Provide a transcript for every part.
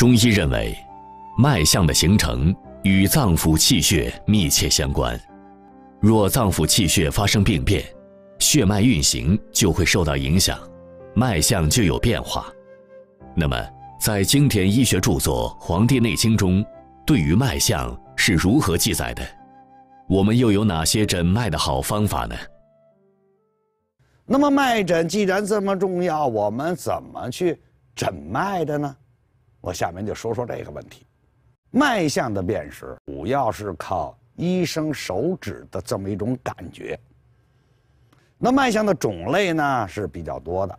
中医认为，脉象的形成与脏腑气血密切相关。若脏腑气血发生病变，血脉运行就会受到影响，脉象就有变化。那么，在经典医学著作《黄帝内经》中，对于脉象是如何记载的？我们又有哪些诊脉的好方法呢？那么，脉诊既然这么重要，我们怎么去诊脉的呢？我下面就说说这个问题，脉象的辨识主要是靠医生手指的这么一种感觉。那脉象的种类呢是比较多的，《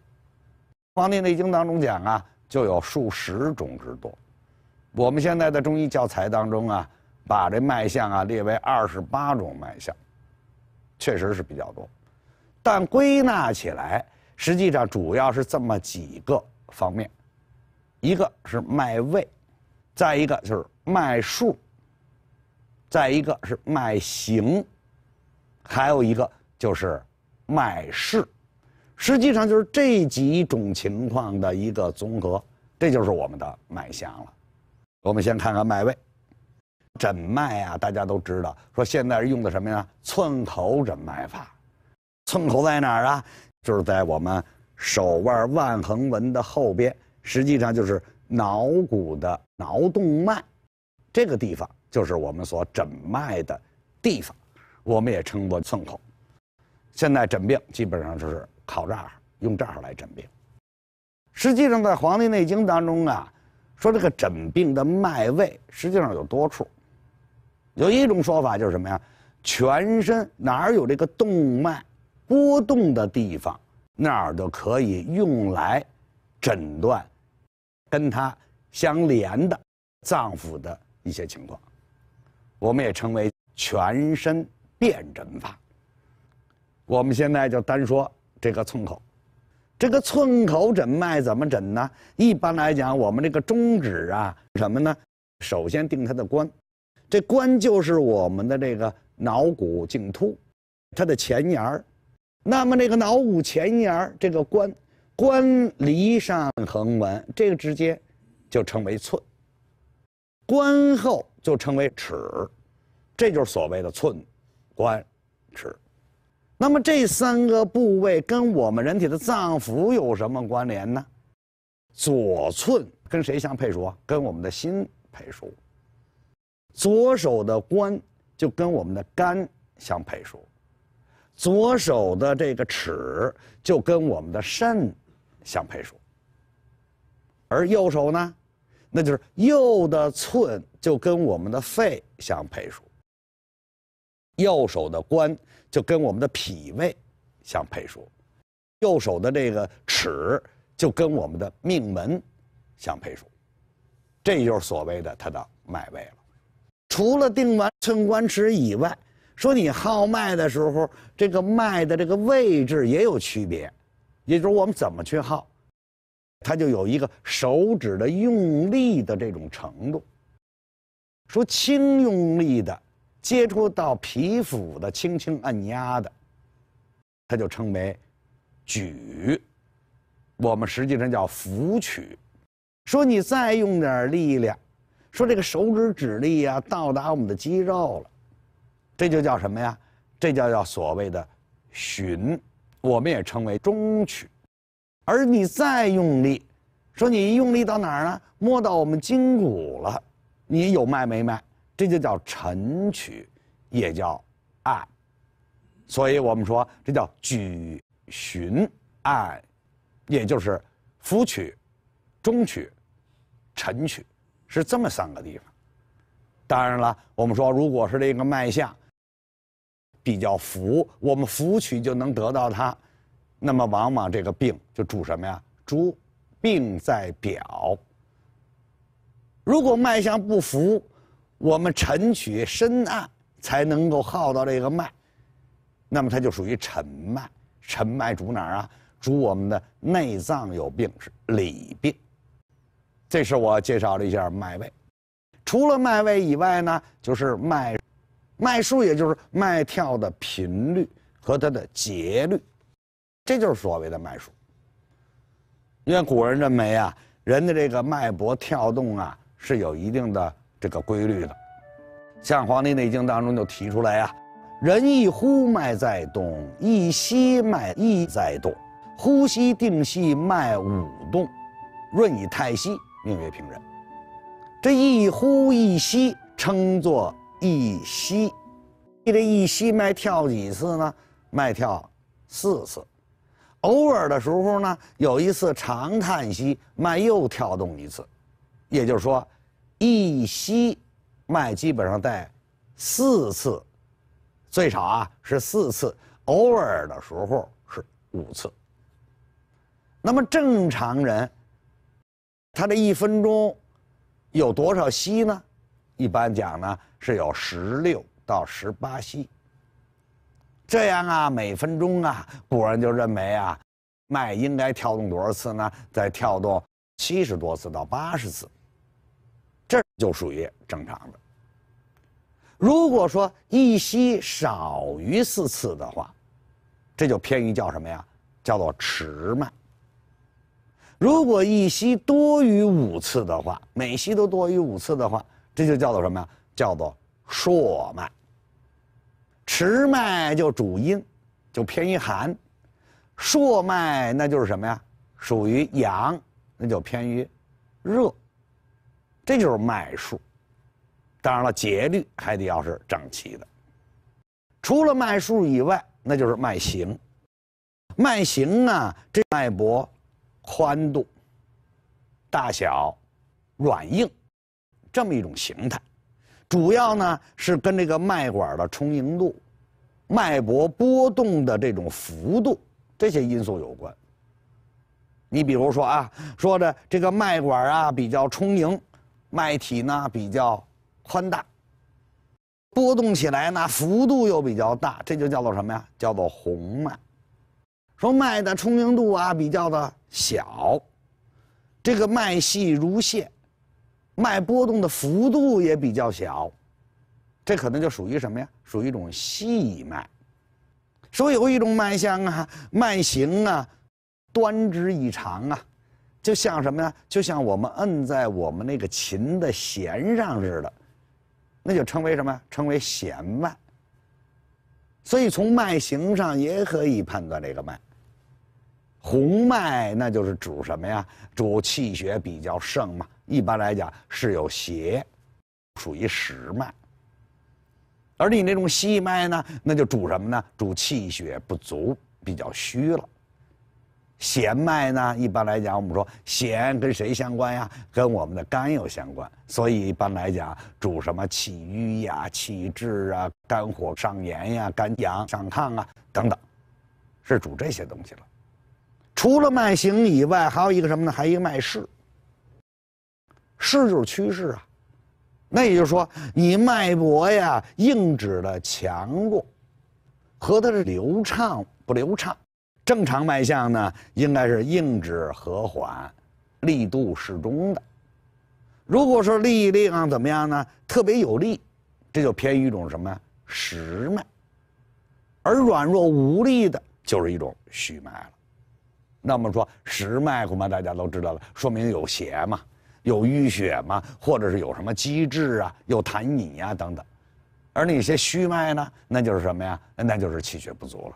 黄帝内经》当中讲啊，就有数十种之多。我们现在的中医教材当中啊，把这脉象啊列为二十八种脉象，确实是比较多。但归纳起来，实际上主要是这么几个方面。一个是脉位，再一个就是脉数，再一个是脉形，还有一个就是脉势。实际上就是这几种情况的一个综合，这就是我们的脉象了。我们先看看脉位。诊脉啊，大家都知道，说现在是用的什么呀？寸口诊脉法。寸口在哪儿啊？就是在我们手腕腕横纹的后边。实际上就是脑骨的脑动脉，这个地方就是我们所诊脉的地方，我们也称作寸口。现在诊病基本上就是靠这儿，用这儿来诊病。实际上，在《黄帝内经》当中啊，说这个诊病的脉位实际上有多处。有一种说法就是什么呀？全身哪儿有这个动脉波动的地方，那儿都可以用来。诊断跟他相连的脏腑的一些情况，我们也称为全身辨诊法。我们现在就单说这个寸口，这个寸口诊脉怎么诊呢？一般来讲，我们这个中指啊，什么呢？首先定它的关，这关就是我们的这个脑骨颈突，它的前沿儿。那么这个脑骨前沿儿这个关。关离上横纹，这个直接就称为寸；关后就称为尺，这就是所谓的寸、关、尺。那么这三个部位跟我们人体的脏腑有什么关联呢？左寸跟谁相配属？啊？跟我们的心配属。左手的关就跟我们的肝相配属，左手的这个尺就跟我们的肾。相配数，而右手呢，那就是右的寸就跟我们的肺相配数，右手的关就跟我们的脾胃相配数，右手的这个尺就跟我们的命门相配数，这就是所谓的它的脉位了。除了定完寸关尺以外，说你号脉的时候，这个脉的这个位置也有区别。也就是我们怎么去耗，它就有一个手指的用力的这种程度。说轻用力的，接触到皮肤的轻轻按压的，它就称为举。我们实际上叫扶取。说你再用点力量，说这个手指指力呀到达我们的肌肉了，这就叫什么呀？这叫叫所谓的寻。我们也称为中曲。而你再用力，说你一用力到哪儿呢？摸到我们筋骨了，你有脉没脉？这就叫沉曲，也叫按，所以我们说这叫举、循按，也就是浮曲、中曲、沉曲，是这么三个地方。当然了，我们说如果是这个脉象。比较浮，我们浮取就能得到它，那么往往这个病就主什么呀？主病在表。如果脉象不服，我们沉取深按才能够号到这个脉，那么它就属于沉脉。沉脉主哪儿啊？主我们的内脏有病，是里病。这是我介绍了一下脉位。除了脉位以外呢，就是脉。脉数也就是脉跳的频率和它的节律，这就是所谓的脉数。因为古人认为啊，人的这个脉搏跳动啊是有一定的这个规律的，像《黄帝内经》当中就提出来呀，人一呼脉在动，一吸脉亦在动，呼吸定息脉五动，润以太息命为平人。这一呼一吸称作。一吸，这一吸脉跳几次呢？脉跳四次，偶尔的时候呢，有一次长叹息，脉又跳动一次，也就是说，一吸脉基本上在四次，最少啊是四次，偶尔的时候是五次。那么正常人，他这一分钟有多少吸呢？一般讲呢是有十六到十八息。这样啊，每分钟啊，古人就认为啊，脉应该跳动多少次呢？再跳动七十多次到八十次，这就属于正常的。如果说一息少于四次的话，这就偏于叫什么呀？叫做迟脉。如果一息多于五次的话，每息都多于五次的话，这就叫做什么呀？叫做硕脉。迟脉就主阴，就偏于寒；硕脉那就是什么呀？属于阳，那就偏于热。这就是脉数。当然了，节律还得要是整齐的。除了脉数以外，那就是脉形。脉形呢，这脉搏宽度、大小、软硬。这么一种形态，主要呢是跟这个脉管的充盈度、脉搏波动的这种幅度这些因素有关。你比如说啊，说的这个脉管啊比较充盈，脉体呢比较宽大，波动起来呢幅度又比较大，这就叫做什么呀？叫做红脉。说脉的充盈度啊比较的小，这个脉细如线。脉波动的幅度也比较小，这可能就属于什么呀？属于一种细脉。说有一种脉象啊，脉形啊，端直异常啊，就像什么呀？就像我们摁在我们那个琴的弦上似的，那就称为什么？称为弦脉。所以从脉形上也可以判断这个脉。红脉那就是主什么呀？主气血比较盛嘛。一般来讲是有邪，属于实脉。而你那种细脉呢，那就主什么呢？主气血不足，比较虚了。弦脉呢，一般来讲，我们说弦跟谁相关呀？跟我们的肝有相关。所以一般来讲，主什么气郁呀、气滞啊、肝火上炎呀、肝阳上亢啊等等，是主这些东西了。除了脉行以外，还有一个什么呢？还一个脉势。势就是趋势啊，那也就是说，你脉搏呀，硬质的强弱，和它的流畅不流畅。正常脉象呢，应该是硬质和缓，力度适中的。如果说力量怎么样呢？特别有力，这就偏于一种什么呀？实脉。而软弱无力的，就是一种虚脉了。那么说实脉恐怕大家都知道了，说明有邪嘛。有淤血吗？或者是有什么积滞啊，有痰饮呀等等，而那些虚脉呢，那就是什么呀？那就是气血不足了。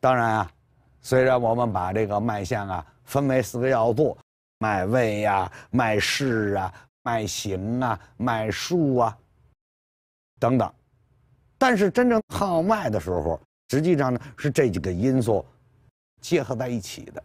当然啊，虽然我们把这个脉象啊分为四个要素：脉位呀、脉势啊、脉形啊、脉数啊等等，但是真正号脉的时候，实际上呢是这几个因素结合在一起的。